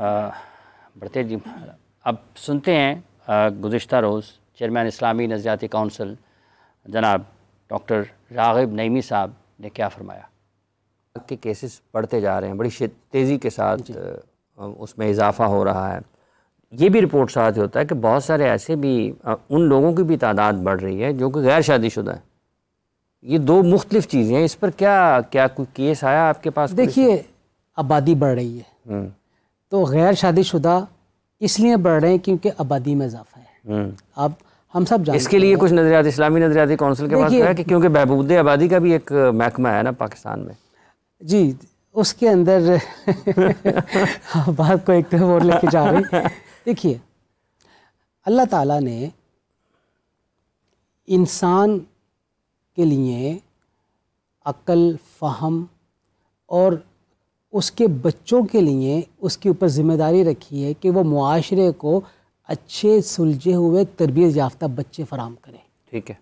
बढ़ते जी अब सुनते हैं गुज्त रोज़ चेयरमैन इस्लामी नज़रियाती कौंसिल जनाब डॉक्टर रागिब नईमी साहब ने क्या फरमाया के केसेस बढ़ते जा रहे हैं बड़ी तेज़ी के साथ उसमें इजाफा हो रहा है ये भी रिपोर्ट साथ होता है कि बहुत सारे ऐसे भी उन लोगों की भी तादाद बढ़ रही है जो कि गैर शादीशुदा हैं ये दो मुख्तलिफ चीज़ें हैं इस पर क्या क्या कोई केस आया आपके पास देखिए आबादी बढ़ रही है हम्म। तो गैर शादीशुदा इसलिए बढ़ रहे हैं क्योंकि आबादी में इजाफा है हम्म। अब हम सब जानते इसके लिए कुछ नजरियात इस्लामी नजरियाती कौंसिल के पास है कि क्योंकि बहबूद आबादी का भी एक महकमा है ना पाकिस्तान में जी उसके अंदर हाँ, बात को एक तरफ और लेके जा रही देखिए अल्लाह ताला ने इंसान के लिए अक्ल फहम और उसके बच्चों के लिए उसके ऊपर ज़िम्मेदारी रखी है कि वह माशरे को अच्छे सुलझे हुए तरबियत याफ्ता बच्चे फराम करें ठीक है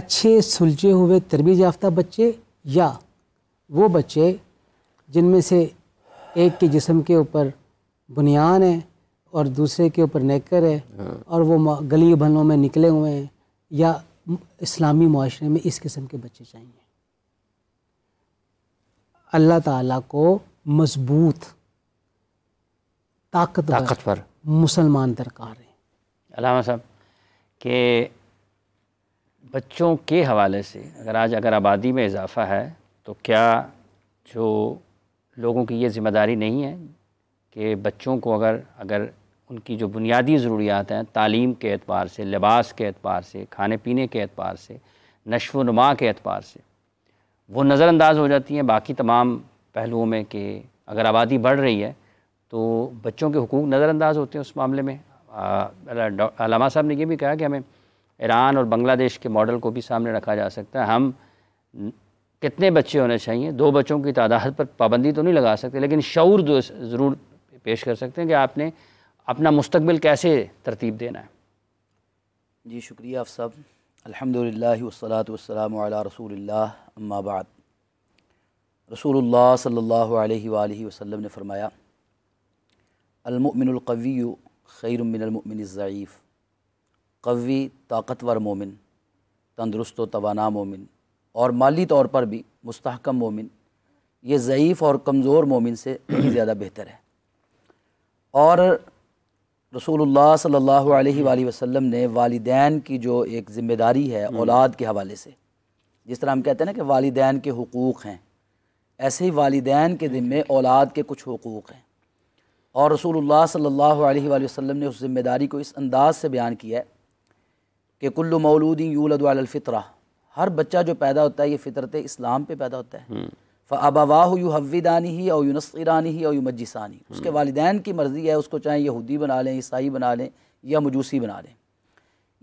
अच्छे सुलझे हुए तरबियत याफ्ता बच्चे या वो बच्चे जिनमें से एक के जिसम के ऊपर बुनियान है और दूसरे के ऊपर नेकर है हाँ। और वो गली भलों में निकले हुए हैं या इस्लामी माशरे में इस किस्म के बच्चे चाहिए अल्लाह ताला को मजबूत ताकत ताकतवर मुसलमान दरकार हैं अलामा साहब के बच्चों के हवाले से अगर आज अगर आबादी में इजाफ़ा है तो क्या जो लोगों की ये ज़िम्मेदारी नहीं है कि बच्चों को अगर अगर उनकी जो बुनियादी ज़रूरियात हैं तालीम के अतबार से लिबास के अतबार से खाने पीने के अतबार से नशो नुमा के अतबार से वो नज़रअंदाज हो जाती हैं बाकी तमाम पहलुओं में कि अगर आबादी बढ़ रही है तो बच्चों के हकूक़ नज़रअंदाज होते हैं उस मामले में अलामा साहब ने यह भी कहा कि हमें ईरान और बांग्लादेश के मॉडल को भी सामने रखा जा सकता है हम कितने बच्चे होने चाहिए दो बच्चों की तादाद पर पाबंदी तो नहीं लगा सकते लेकिन शौर ज़रूर पेश कर सकते हैं कि आपने अपना मुस्तबिल कैसे तरतीब देना है जी शुक्रिया आप सब अल्हम्दुलिल्लाह वसलात वसलाम अला रसूलिल्लाह अम्मा बाद रसूलुल्लाह सल्लल्लाहु अलैहि वसल्लम वसल्लम ने फरमाया अलमुमिनकवी खैरमिनज़ीफ़ कवी ताकतवर मोमिन तंदरुस्त व तोाना मोमिन और माली तौर पर भी मुस्तकम मोमिन ये ज़यीफ़ और कमज़ोर मोमिन से ज़्यादा बेहतर है और रसूलुल्लाह सल्लल्लाहु अलैहि वसल्लम ने वालदेन की जो एक ज़िम्मेदारी है हम्म। औलाद के हवाले से जिस तरह हम कहते हैं ना कि वालदान के हकूक़ हैं ऐसे ही वालदान के ज़िम्मे औलाद के कुछ हकूक़ हैं और रसूलुल्लाह सल्लल्लाहु अलैहि वसल्लम ने उस ज़िम्मेदारी को इस अंदाज से बयान किया है कि कुल्लु मौलूदी यूलदफ़ितरा हर बच्चा जो पैदा होता है ये फ़ितरत इस्लाम पर पैदा होता है हम्म। फ़ाबावाह यू हविदानी ही और यूनसरानी ही और मजिसानी हम्म। उसके वालदेन की मर्ज़ी है उसको चाहे यहूदी बना लें ईसाई बना लें या मजूसी बना लें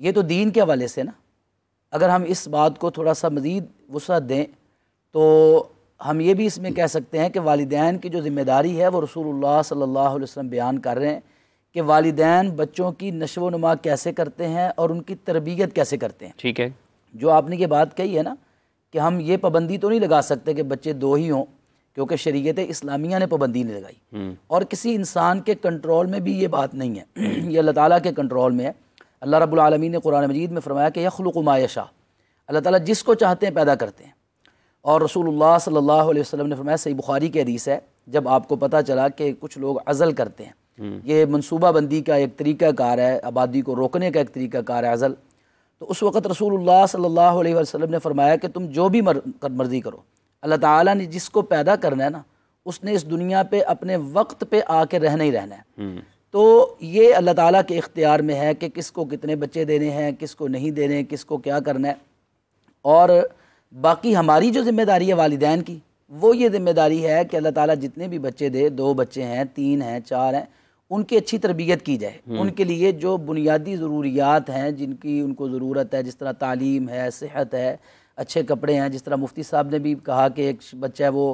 ये तो दीन के हवाले से ना अगर हम इस बात को थोड़ा सा मज़ीद वसत दें तो हम ये भी इसमें कह सकते हैं कि वालदान की जो ज़िम्मेदारी है वो रसूल सल्ला वसम बयान कर रहे हैं कि वालदान बच्चों की नशो नुमा कैसे करते हैं और उनकी तरबियत कैसे करते हैं ठीक है जो आपने ये बात कही है ना कि हम ये पाबंदी तो नहीं लगा सकते कि बच्चे दो ही हों क्योंकि शरीयत इस्लामिया ने पाबंदी नहीं लगाई हम्म। और किसी इंसान के कंट्रोल में भी ये बात नहीं है ये अल्लाह ताला के कंट्रोल में है अल्लाह रब्बुल आलमीन ने कुरान मजीद में फरमाया कि यखलुक मायशा अल्लाह ताला जिसको चाहते हैं पैदा करते हैं और रसूलुल्लाह सल्लल्लाहु अलैहि वसल्लम ने फरमाया सही बुखारी की हदीस है जब आपको पता चला कि कुछ लोग अज़ल करते हैं हम्म। ये मनसूबाबंदी का एक तरीक़ाकार है आबादी को रोकने का एक तरीक़ाकार है अज़ल तो उस वक़्त रसूलुल्लाह सल्लल्लाहु अलैहि वसल्लम ने फरमाया कि तुम जो भी मर, मर्ज़ी करो अल्लाह ताला ने जिसको पैदा करना है ना उसने इस दुनिया पे अपने वक्त पे आके रहना ही रहना है हम्म। तो ये अल्लाह ताला के इख्तियार में है कि किसको कितने बच्चे देने हैं किसको नहीं देने किसको क्या करना है और बाकी हमारी जो जिम्मेदारी है वालदान की वो ये जिम्मेदारी है कि अल्लाह ताली जितने भी बच्चे दे दो बच्चे हैं तीन हैं चार हैं उनकी अच्छी तरबियत की जाए हम्म। उनके लिए जो बुनियादी ज़रूरियात हैं जिनकी उनको ज़रूरत है जिस तरह तालीम है सेहत है अच्छे कपड़े हैं जिस तरह मुफ्ती साहब ने भी कहा कि एक बच्चा है वो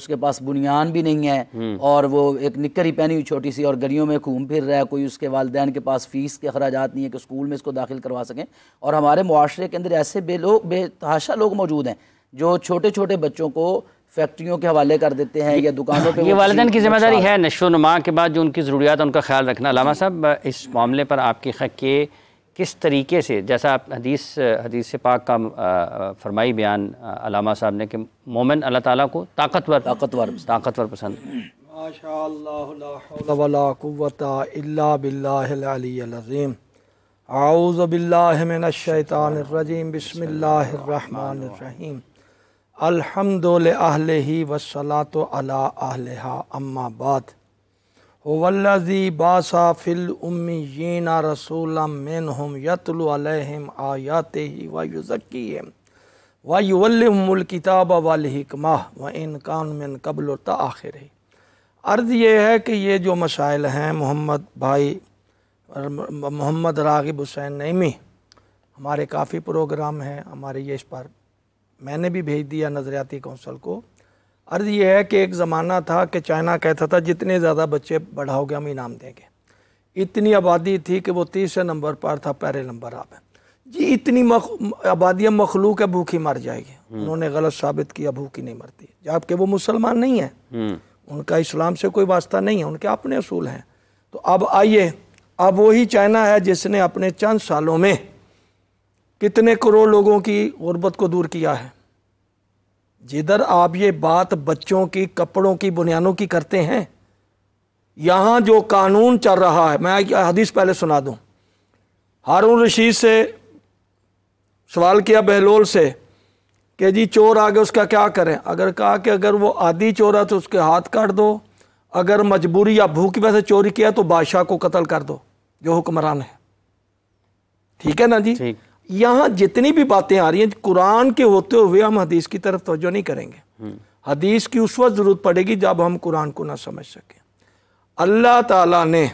उसके पास बुनियान भी नहीं है हम्म। और वो एक निक्कर ही पहनी हुई छोटी सी और गलियों में घूम फिर रहा है कोई उसके वालदेन के पास फ़ीस के अखराज नहीं है कि स्कूल में इसको दाखिल करवा सकें और हमारे माशरे के अंदर ऐसे बेलो बेतहाशा लोग मौजूद हैं जो छोटे छोटे बच्चों को फैक्ट्रियों के हवाले कर देते हैं या दुकानों पर ये वालदेन की जिम्मेदारी है नशो नुमा के बाद जो उनकी ज़रूरियात उनका ख्याल रखना लामा साहब इस मामले पर आपकी के किस तरीके से जैसा आप हदीस हदीस पाक का फरमाई बयान अलामा साहब ने कि मोमिन अल्लाह ताला को ताकतवर ताकतवर ताकतवर पसंद माशाल्लाह आउज़ आहल ही तो अला आहल अम्मा वल्लि बासा फ़िल जीना रसूल मिन हम यतलम आयात ही वायुज़क्की वायुल्मुल किताब वालकमा व कान मिन कबल आखिर ही अर्ज़ ये है कि ये जो मसाइल हैं मोहम्मद भाई मोहम्मद रागिब हुसैन नईमी हमारे काफ़ी प्रोग्राम हैं हमारे ये इस पर मैंने भी भेज दिया नज़रियाती कौंसल को अर्ज़ यह है कि एक ज़माना था कि चाइना कहता था जितने ज़्यादा बच्चे बढ़ाओगे हम इनाम देंगे इतनी आबादी थी कि वो तीसरे नंबर पर था पहले नंबर आप जी इतनी मख, आबादियाँ मखलूक है भूखी मर जाएगी हम्म। उन्होंने गलत साबित किया भूखी नहीं मरती जबकि वो मुसलमान नहीं है हम्म। उनका इस्लाम से कोई वास्ता नहीं है उनके अपने असूल हैं तो अब आइए अब वही चाइना है जिसने अपने चंद सालों में कितने करोड़ लोगों की गुर्बत को दूर किया है जिधर आप ये बात बच्चों की कपड़ों की बुनियादों की करते हैं यहाँ जो कानून चल रहा है मैं हदीस पहले सुना दूँ हारून रशीद से सवाल किया बहलोल से कि जी चोर आ गए उसका क्या करें अगर कहा कि अगर वो आदि चोर है तो उसके हाथ काट दो अगर मजबूरी या भूख की वजह से चोरी किया तो बादशाह को कत्ल कर दो जो हुक्मरान है ठीक है ना जी ठीक यहाँ जितनी भी बातें आ रही हैं कुरान के होते हुए हम हदीस की तरफ तोज्जो नहीं करेंगे हम्म। हदीस की उस वक्त ज़रूरत पड़ेगी जब हम कुरान को ना समझ सकें अल्लाह ताला ने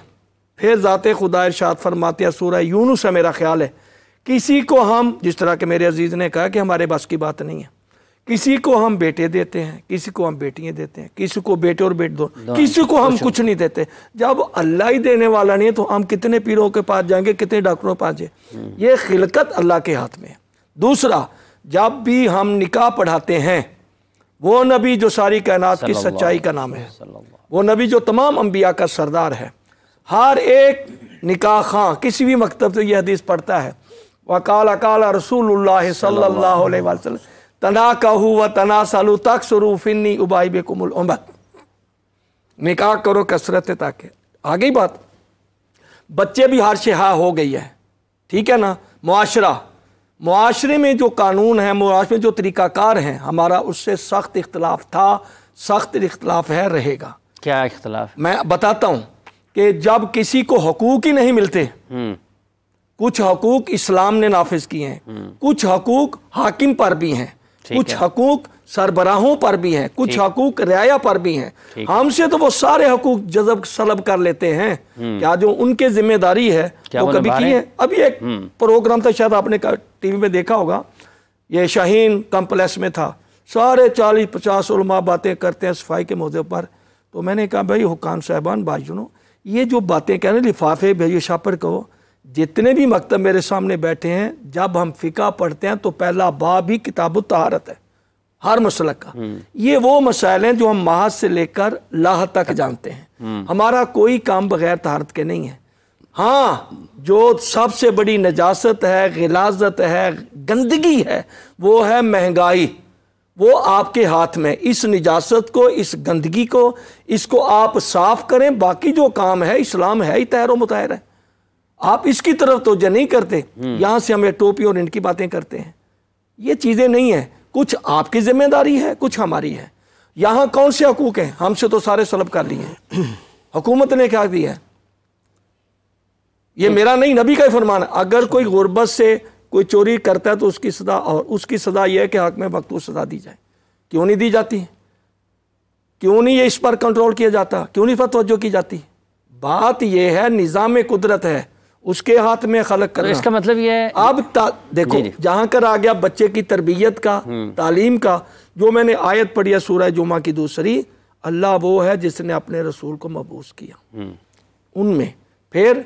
फिर ज़ात खुदा इरशाद फरमाते सूर यूनुस है मेरा ख्याल है किसी को हम जिस तरह के मेरे अजीज़ ने कहा कि हमारे बस की बात नहीं है किसी को हम बेटे देते हैं किसी को हम बेटियां देते हैं किसी को बेटे और बेटे दो किसी को हम कुछ नहीं देते जब अल्लाह ही देने वाला नहीं है तो हम कितने पीरों के पास जाएंगे कितने डॉक्टरों के पास जाए हम्म। ये खिलकत अल्लाह के हाथ में है दूसरा जब भी हम निकाह पढ़ाते हैं वो नबी जो सारी कायनात की सच्चाई का नाम है वो नबी जो तमाम अम्बिया का सरदार है हर एक निकाह खां किसी भी मकतब से यह हदीस पढ़ता है वकाल अकाल रसूल सल्ला वसलम तना कहू व तना तक स्वरूफिनी उबाई बेकुमुल उमत निकाह करो कसरत ताकि आ गई बात बच्चे भी हर शहा हो गई है ठीक है ना मुआशरा मुआशरे में जो कानून है मुआशरे में जो तरीक़ाकार हैं हमारा उससे सख्त इख्तलाफ था सख्त इख्तलाफ है रहेगा क्या इख्तलाफ मैं बताता हूँ कि जब किसी को हकूक़ ही नहीं मिलते हम्म। कुछ हकूक़ इस्लाम ने नाफिज किए हैं हम्म। कुछ हकूक़ हाकिम पर भी हैं कुछ हकूक सरबराहों पर भी हैं कुछ हकूक रियाया पर भी हैं हमसे तो वो सारे हकूक जजब सलब कर लेते हैं हम्म। क्या जो उनके जिम्मेदारी है वो, कभी की है अभी एक हम्म। प्रोग्राम था शायद आपने टीवी में देखा होगा ये शाहीन कम्प्लेक्स में था सारे चालीस पचास उलमा बातें करते हैं सफाई के मौजे पर तो मैंने कहा भाई हुकाम साहबान भाई ये जो बातें कह रहे लिफाफे भेजिए शापर को जितने भी मकतब मेरे सामने बैठे हैं जब हम फ़िका पढ़ते हैं तो पहला बाब ही किताब तहारत है हर मसल का हम्म। ये वो मसाइल हैं जो हम महाज से लेकर लाह तक जानते हैं हम्म। हमारा कोई काम बगैर तहारत के नहीं है हाँ जो सबसे बड़ी नजासत है गिलाजत है गंदगी है वो है महंगाई वो आपके हाथ में इस निजासत को इस गंदगी को इसको आप साफ करें बाकी जो काम है इस्लाम है ही तैर मतहर है आप इसकी तरफ तोजह नहीं करते हम्म। यहां से हमें टोपी और इनकी बातें करते हैं ये चीज़ें नहीं है कुछ आपकी जिम्मेदारी है कुछ हमारी है यहां कौन से हकूक हैं हमसे तो सारे सलब कर लिए हैं हुकूमत ने क्या दिया है ये मेरा नहीं नबी का ही फरमान अगर कोई गुर्बत से कोई चोरी करता है तो उसकी सजा और उसकी सजा यह है कि हक में वक्त सजा दी जाए क्यों नहीं दी जाती क्यों नहीं ये इस पर कंट्रोल किया जाता क्यों नहीं इस पर तोज्जो की जाती बात यह है निज़ाम कुदरत है उसके हाथ में खलक कर तो इसका मतलब ये है अब देखो जहाँ कर आ गया बच्चे की तरबियत का हम्म। तालीम का जो मैंने आयत पढ़ी है सूरह जुमा की दूसरी अल्लाह वो है जिसने अपने रसूल को मबूस किया हम्म। उनमें फिर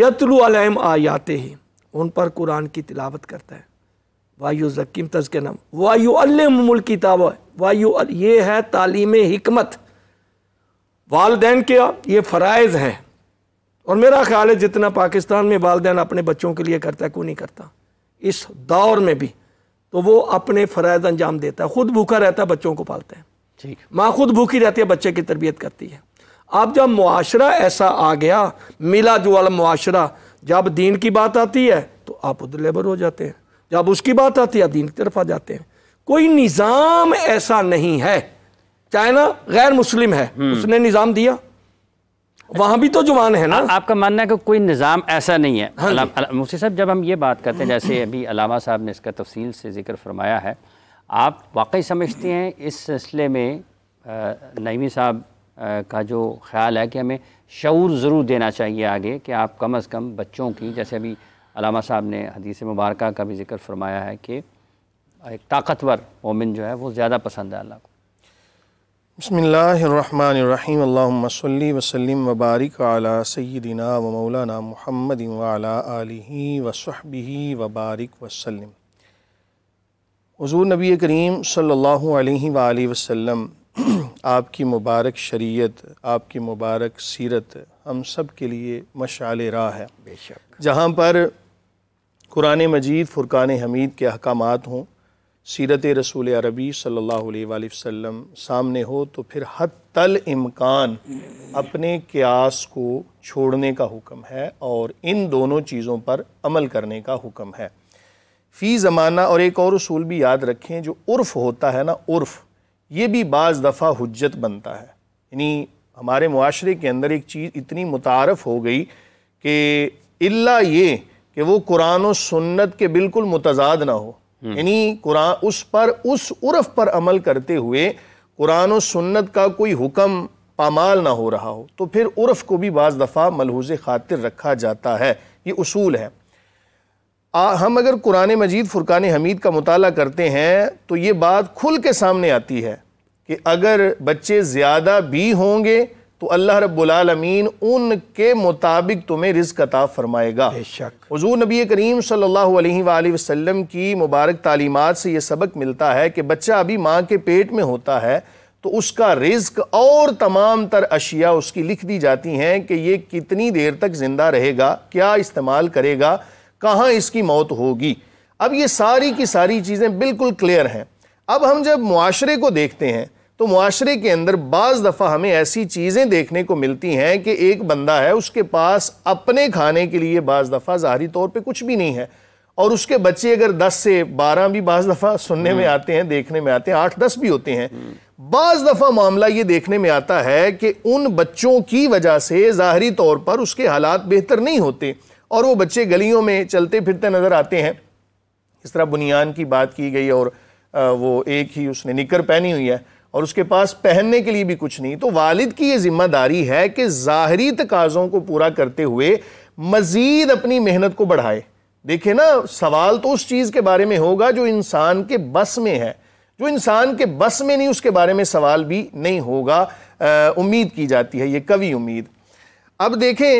यतलु अलैम आयाते ही उन पर कुरान की तिलावत करता है वायु जकीम तज के नाम वायु अलमुल किताब वायु ये है तालीम हमत वालदेन के ये फ़राइज हैं और मेरा ख्याल है जितना पाकिस्तान में वालदे अपने बच्चों के लिए करता है क्यों नहीं करता इस दौर में भी तो वो अपने फ़रज़ अंजाम देता है ख़ुद भूखा रहता है बच्चों को पालता है ठीक माँ खुद भूखी रहती है बच्चे की तरबियत करती है अब जब मुआशरा ऐसा आ गया मिला जो वाला मुआशरा जब दीन की बात आती है तो आप उधर लेबर हो जाते हैं जब उसकी बात आती है दीन की तरफ आ जाते हैं कोई निज़ाम ऐसा नहीं है चाइना गैर मुस्लिम है हम्म। उसने निज़ाम दिया वहाँ भी तो जुबान है ना आ, आपका मानना है कि कोई निज़ाम ऐसा नहीं है हाँ मुफ्ती साहब जब हम ये बात करते हैं जैसे अभी अलामा साहब ने इसका तफसील से जिक्र फरमाया है आप वाकई समझते हैं इस सिलसिले में नईमी साहब का जो ख्याल है कि हमें शूर ज़रूर देना चाहिए आगे कि आप कम अज़ कम बच्चों की जैसे अभी अलामा साहब ने हदीस मुबारक का भी जिक्र फरमाया है कि एक ताकतवर मोमिन जो है वो ज़्यादा पसंद है अल्लाह को बसमीम अल्लाम्सली वसलम वबारक अला सय्यदिना व मौलाना महमद वाला आलि वबारक वसलम हज़ू नबी करीम सल्ला वसम आपकी मुबारक शरीयत आपकी मुबारक सीरत हम सब के लिए मशाल राह है बेशक जहाँ पर कुरान मजीद फ़ुरक़ान हमीद के अहकाम हों सीरत रसूल अरबी सल्लल्लाहु अलैहि वसल्लम सामने हो तो फिर हद तल इम्कान अपने क्यास को छोड़ने का हुक्म है और इन दोनों चीज़ों पर अमल करने का हुक्म है फ़ी ज़माना और एक और असूल भी याद रखें जो उर्फ़ होता है ना उर्फ़ ये भी बाज़ दफ़ा हजत बनता है यानी हमारे माशरे के अंदर एक चीज़ इतनी मुतारफ़ हो गई कि इल्ला ये कि वो कुरान और सुन्नत के बिल्कुल मुतजाद ना हो हम्म। यानी कुरान उस पर उस उर्फ पर अमल करते हुए कुरान और सुन्नत का कोई हुक्म पामाल ना हो रहा हो तो फिर उर्फ को भी बाज दफ़ा मलहूज खातिर रखा जाता है ये उसूल है आ, हम अगर कुरान मजीद फ़ुरक़ान हमीद का मुताला करते हैं तो ये बात खुल के सामने आती है कि अगर बच्चे ज़्यादा भी होंगे तो अल्लाह रबालमीन उनके मुताबिक तुम्हें रिज अता फ़रमाएगा हजूर नबी करीम सल्ला अलैहि की मुबारक तालीमत से यह सबक मिलता है कि बच्चा अभी माँ के पेट में होता है तो उसका रिज्क और तमाम तर अशिया उसकी लिख दी जाती हैं कि ये कितनी देर तक ज़िंदा रहेगा क्या इस्तेमाल करेगा कहाँ इसकी मौत होगी अब ये सारी की सारी चीज़ें बिल्कुल क्लियर हैं अब हम जब माशरे को देखते हैं तो माशरे के अंदर बज दफ़ा हमें ऐसी चीज़ें देखने को मिलती हैं कि एक बंदा है उसके पास अपने खाने के लिए बज़ दफ़ा ज़ाहरी तौर पर कुछ भी नहीं है और उसके बच्चे अगर 10 से 12 भी बज दफ़ा सुनने में हम्म। आते हैं देखने में आते हैं आठ दस भी होते हैं बज दफ़ा मामला ये देखने में आता है कि उन बच्चों की वजह से ज़ाहरी तौर पर उसके हालात बेहतर नहीं होते और वो बच्चे गलियों में चलते फिरते नज़र आते हैं इस तरह बुनियान की बात की गई और वो एक ही उसने निकर पहनी हुई है और उसके पास पहनने के लिए भी कुछ नहीं तो वालिद की ये जिम्मेदारी है कि ज़ाहरी तकाज़ों को पूरा करते हुए मज़ीद अपनी मेहनत को बढ़ाए देखे ना सवाल तो उस चीज़ के बारे में होगा जो इंसान के बस में है जो इंसान के बस में नहीं उसके बारे में सवाल भी नहीं होगा उम्मीद की जाती है ये कवि उम्मीद अब देखें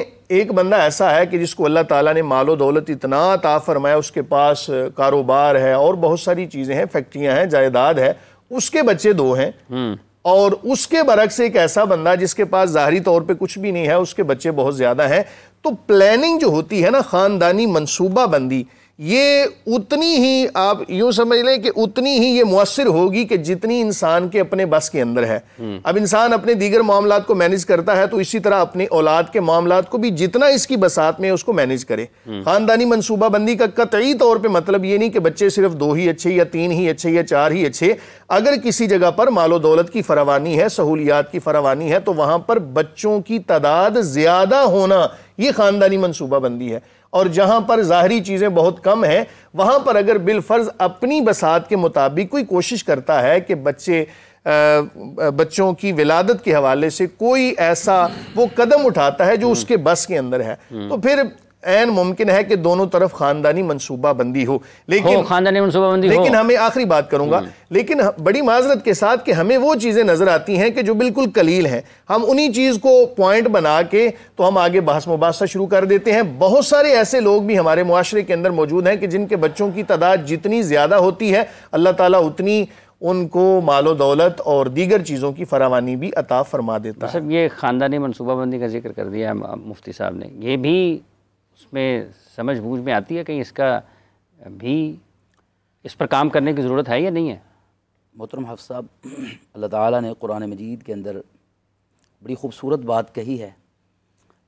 एक बंदा ऐसा है कि जिसको अल्लाह ताला ने मालो दौलत इतना ता फरमाया उसके पास कारोबार है और बहुत सारी चीज़ें हैं फैक्ट्रियां हैं जायदाद है उसके बच्चे दो हैं हम्म। और उसके से एक ऐसा बंदा जिसके पास जाहरी तौर पे कुछ भी नहीं है उसके बच्चे बहुत ज़्यादा हैं तो प्लानिंग जो होती है ना ख़ानदानी मनसूबा बंदी ये उतनी ही आप यूं समझ लें कि उतनी ही ये मुसर होगी कि जितनी इंसान के अपने बस के अंदर है हम्म। अब इंसान अपने दीगर मामला को मैनेज करता है तो इसी तरह अपने औलाद के मामला को भी जितना इसकी बसात में उसको मैनेज करे हम्म। खानदानी मनसूबाबंदी का कतई तौर पर मतलब ये नहीं कि बच्चे सिर्फ दो ही अच्छे या तीन ही अच्छे या चार ही अच्छे अगर किसी जगह पर मालो दौलत की फरावानी है सहूलियात की फरावानी है तो वहां पर बच्चों की तादाद ज्यादा होना ये खानदानी मनसूबाबंदी है और जहां पर ज़ाहरी चीज़ें बहुत कम हैं वहां पर अगर बिलफर्ज अपनी बसात के मुताबिक कोई कोशिश करता है कि बच्चे बच्चों की विलादत के हवाले से कोई ऐसा वो कदम उठाता है जो हम्म। उसके बस के अंदर है हम्म। तो फिर एन मुमकिन है कि दोनों तरफ खानदानी मनसूबा बंदी हो लेकिन खानदानी मनसूबा बंदी लेकिन हो। हमें आखिरी बात करूंगा हम्म। लेकिन बड़ी माजरत के साथ कि हमें वो चीज़ें नज़र आती हैं कि जो बिल्कुल कलील हैं हम उन्हीं चीज़ को पॉइंट बना के तो हम आगे बहस मुबासा शुरू कर देते हैं बहुत सारे ऐसे लोग भी हमारे माशरे के अंदर मौजूद हैं कि जिनके बच्चों की तादाद जितनी ज़्यादा होती है अल्लाह ताला उतनी उनको मालो दौलत और दीगर चीज़ों की फरावानी भी अता फरमा देता है सब ये ख़ानदानी मनसूबाबंदी का जिक्र कर दिया मुफ्ती साहब ने ये भी उसमें समझ बूझ में आती है कहीं इसका भी इस पर काम करने की ज़रूरत है या नहीं है मोहतरम हफ साहब अल्लाह ताला ने कुरान मजीद के अंदर बड़ी खूबसूरत बात कही है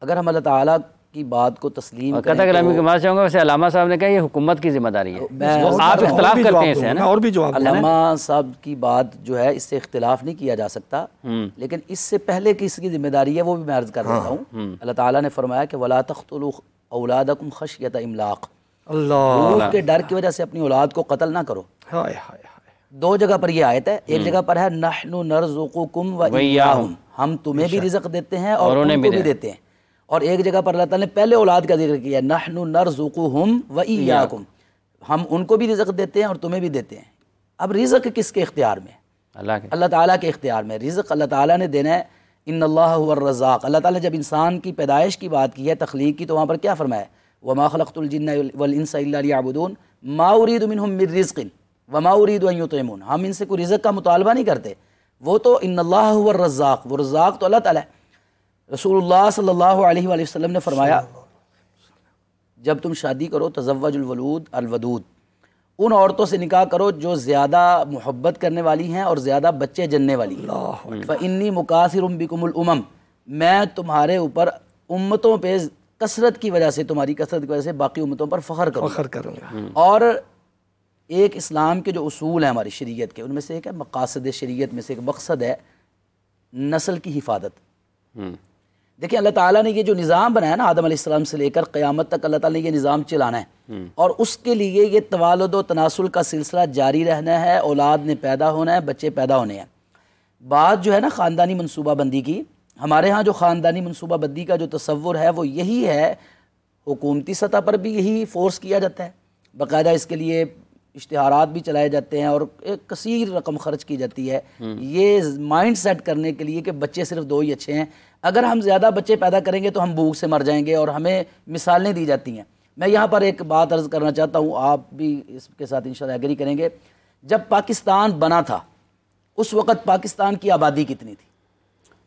अगर हम अल्लाह ताला की बात को तस्लीम कथा कलामी तो के बाद चाहूँगा वैसे अलामा साहब ने कहा ये हुकूमत की जिम्मेदारी है तो आप इख्तलाफ करते हैं इसे और भी जवाब अलामा साहब की बात जो है इससे इख्तलाफ नहीं किया जा सकता हम्म। लेकिन इससे पहले किसकी जिम्मेदारी है वो भी मैं अर्ज़ कर रहा हूँ हम्म। अल्लाह ताला ने फरमाया कि वला तख्तल औलाद खश खशियत इमलाक के डर की वजह से अपनी औलाद को कतल ना करो हाय हाय दो जगह पर ये आयत है एक हम्म। जगह पर है नहनु व वैयाहुम हम तुम्हें भी अच्छा। रिजक देते हैं और, और उन्हें भी, भी देते हैं और एक जगह पर अल्लाह ताला ने पहले औलाद का जिक्र किया नहनु व वैयाकुम हम उनको भी रिजक देते हैं और तुम्हें भी देते हैं अब रिजक किसके इख्तियार में अल्लाह अल्लाह ताला के इख्तियार में रिजक अल्लाह ताला ने देना है इन अल्लाहर्रज़ाक अल्लाह ताली जब इंसान की पैदाइश की बात की है तख्लीक की तो वहाँ पर क्या फ़रमाया वमा खलतुलजिनबून माउरीदमिन मिर्रिज़िन वमाउरीदयुतमून हम इनसे कोई रिज़क का मुतालबा नहीं करते वो तो इन अल्लाहर्रज़ाक व रज़ाक तो अल्लाह ताली रसूल रसूलुल्लाह ने फरमाया जब तुम शादी करो तजवजुलवलूद अलवदूद उन औरतों से निकाह करो जो ज़्यादा मोहब्बत करने वाली हैं और ज़्यादा बच्चे जनने वाली हैं फ़न्नी मुकासर उमम मैं तुम्हारे ऊपर उम्मतों पे कसरत की वजह से तुम्हारी कसरत की वजह से बाकी उम्मतों पर फ़ख्र करूँ फ़ख्र करूँगा हम्म। और एक इस्लाम के जो असूल हैं हमारी शरीयत के उनमें से एक है मकासद शरीयत में से एक मकसद है नस्ल की हिफाजत हम्म। देखिए अल्लाह ताला ने ये जो निज़ाम बनाया ना आदम आदम से लेकर क़यामत तक अल्लाह ताला ने ये निज़ाम चलाना है हम्म। और उसके लिए ये तवालद तनासुल का सिलसिला जारी रहना है औलाद ने पैदा होना है बच्चे पैदा होने हैं बात जो है ना ख़ानदानी मनसूबाबंदी की हमारे यहाँ जो ख़ानदानी मनसूबाबंदी का जो तस्वुर है वो यही है हुकूमती सतह पर भी यही फ़ोर्स किया जाता है बाकायदा इसके लिए इश्तहारात भी चलाए जाते हैं और एक कसीर रकम खर्च की जाती है ये माइंड सेट करने के लिए कि बच्चे सिर्फ दो ही अच्छे हैं अगर हम ज़्यादा बच्चे पैदा करेंगे तो हम भूख से मर जाएंगे और हमें मिसालें दी जाती हैं मैं यहाँ पर एक बात अर्ज़ करना चाहता हूँ आप भी इसके साथ इन एग्री करेंगे जब पाकिस्तान बना था उस वक़्त पाकिस्तान की आबादी कितनी थी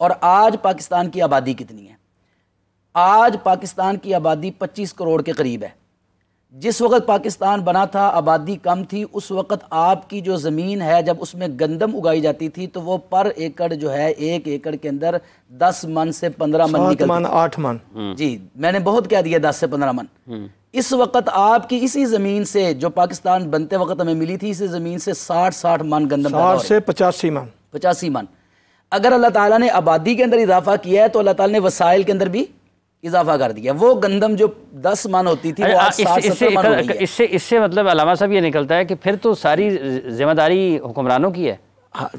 और आज पाकिस्तान की आबादी कितनी है आज पाकिस्तान की आबादी 25 करोड़ के करीब है जिस वक्त पाकिस्तान बना था आबादी कम थी उस वक्त आपकी जो ज़मीन है जब उसमें गंदम उगाई जाती थी तो वो पर एकड़ जो है एक एकड़ के अंदर दस मन से पंद्रह मन निकल मन आठ मन हम्म। जी मैंने बहुत कह दिया दस से पंद्रह मन हम्म। इस वक्त आपकी इसी ज़मीन से जो पाकिस्तान बनते वक्त हमें मिली थी इसी ज़मीन से साठ साठ मन गंदम से पचासी मन पचासी मन अगर अल्लाह ताला ने आबादी के अंदर इजाफा किया है तो अल्लाह ताला ने वसाइल के अंदर भी इजाफा कर दिया वो गंदम जो दस मन होती थी इससे इससे इससे मतलब अलामा साहब ये निकलता है कि फिर तो सारी जिम्मेदारी हुक्मरानों की है हाँ,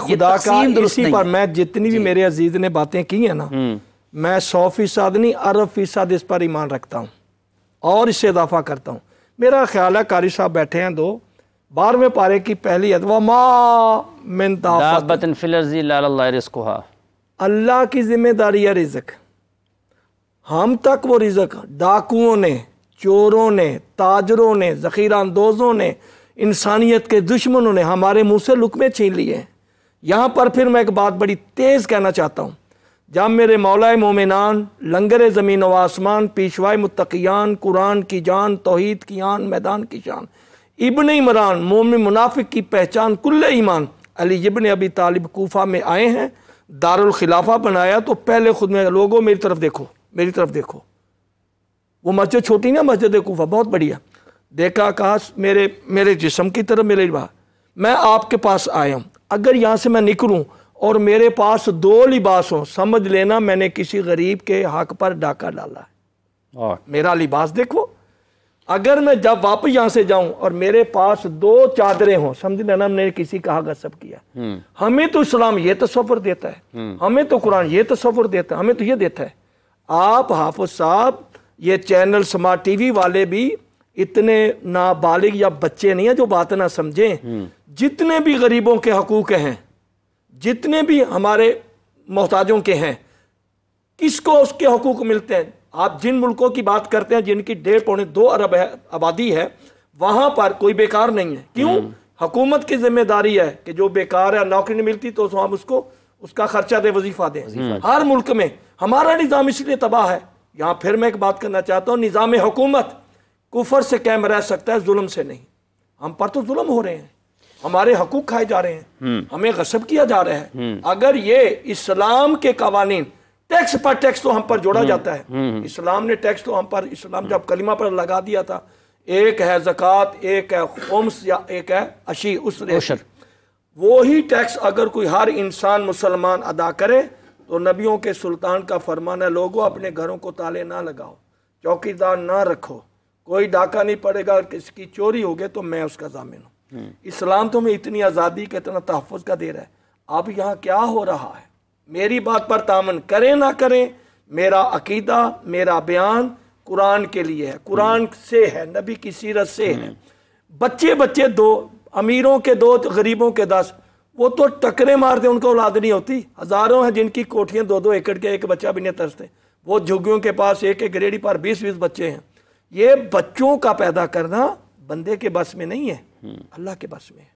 खुदा का इसी पर मैं जितनी भी मेरे अजीज ने बातें की हैं ना हम्म। मैं सौ फीसद नहीं अरब फीसद इस पर ईमान रखता हूँ और इससे इजाफा करता हूँ मेरा ख्याल है कारी साहब बैठे हैं दो बारहवें पारे की पहली माँ अल्लाह की जिम्मेदारी है रिजक हम तक वो रिज़क डाकुओं ने चोरों ने ताजरों ने ज़ख़ीरा अंदोज़ों ने इंसानियत के दुश्मनों ने हमारे मुँह से लुकमे छीन लिए हैं यहाँ पर फिर मैं एक बात बड़ी तेज़ कहना चाहता हूँ जब मेरे मौलाए मोमिनान लंगर ज़मीन व आसमान पेशवाए मतकियान कुरान की जान तोहद की आन मैदान की शान इबन इमरान मोमिन मुनाफिक की पहचान कुल्ले ईमान अली इबन अबी तालिब कोफा में आए हैं दारुल खिलाफा बनाया तो पहले खुद में लोगों मेरी तरफ देखो मेरी तरफ देखो वो मस्जिद छोटी ना मस्जिद कोफा बहुत बढ़िया देखा कहा मेरे मेरे जिसम की तरफ मेरे लिबा मैं आपके पास आया हूँ अगर यहाँ से मैं निकलूँ और मेरे पास दो लिबास हों समझ लेना मैंने किसी गरीब के हक पर डाका डाला है हाँ। मेरा लिबास देखो अगर मैं जब वापस यहाँ से जाऊं और मेरे पास दो चादरें हों समझ लेना मैंने किसी का हक सब किया हम्म। हमें तो इस्लाम ये तस्वर देता है हम्म। हमें तो कुरान ये तस्वर देता है हमें तो ये देता है आप हाफुज साहब ये चैनल स्मार्ट टीवी वाले भी इतने नाबालिग या बच्चे नहीं हैं जो बात ना समझें हम्म। जितने भी गरीबों के हकूक हैं जितने भी हमारे मोहताजों के हैं किसको उसके हकूक मिलते हैं आप जिन मुल्कों की बात करते हैं जिनकी डेढ़ पौने दो अरब आबादी है वहां पर कोई बेकार नहीं है क्यों हुकूमत हम्म। की जिम्मेदारी है कि जो बेकार है नौकरी नहीं मिलती तो हम उसको उसका खर्चा दे वजीफा दें हर मुल्क में हमारा निज़ाम इसलिए तबाह है यहाँ फिर मैं एक बात करना चाहता हूँ निज़ाम हुकूमत कुफर से कैम रह सकता है जुल्म से नहीं हम पर तो जुल्म हो रहे हैं हमारे हकूक खाए जा रहे हैं हम्म। हमें गसब किया जा रहा है हम्म। अगर ये इस्लाम के कवानीन टैक्स पर टैक्स तो हम पर जोड़ा हम्म। जाता है इस्लाम ने टैक्स तो हम पर इस्लाम जब कलिमा पर लगा दिया था एक है जक़ात एक है खुम्स या एक है अशी उस वो ही टैक्स अगर कोई हर इंसान मुसलमान अदा करे तो नबियों के सुल्तान का फरमान है लोगों अपने घरों को ताले ना लगाओ चौकीदार ना रखो कोई डाका नहीं पड़ेगा और की चोरी हो गई तो मैं उसका जामिन हूँ हम्म। इस्लाम तो हमें इतनी आज़ादी का इतना तहफ़ का दे रहा है अब यहाँ क्या हो रहा है मेरी बात पर तामन करें ना करें मेरा अकीदा मेरा बयान कुरान के लिए है कुरान हम्म। से है नबी की सीरत से है हम्म। बच्चे बच्चे दो अमीरों के दो तो गरीबों के दस वो तो टकरे मारते उनको औलाद नहीं होती हज़ारों हैं जिनकी कोठियां दो दो एकड़ के एक बच्चा भी नहीं तरसते वो झुग्गियों के पास एक एक रेडी पर बीस बीस बच्चे हैं ये बच्चों का पैदा करना बंदे के बस में नहीं है हम्म। अल्लाह के बस में है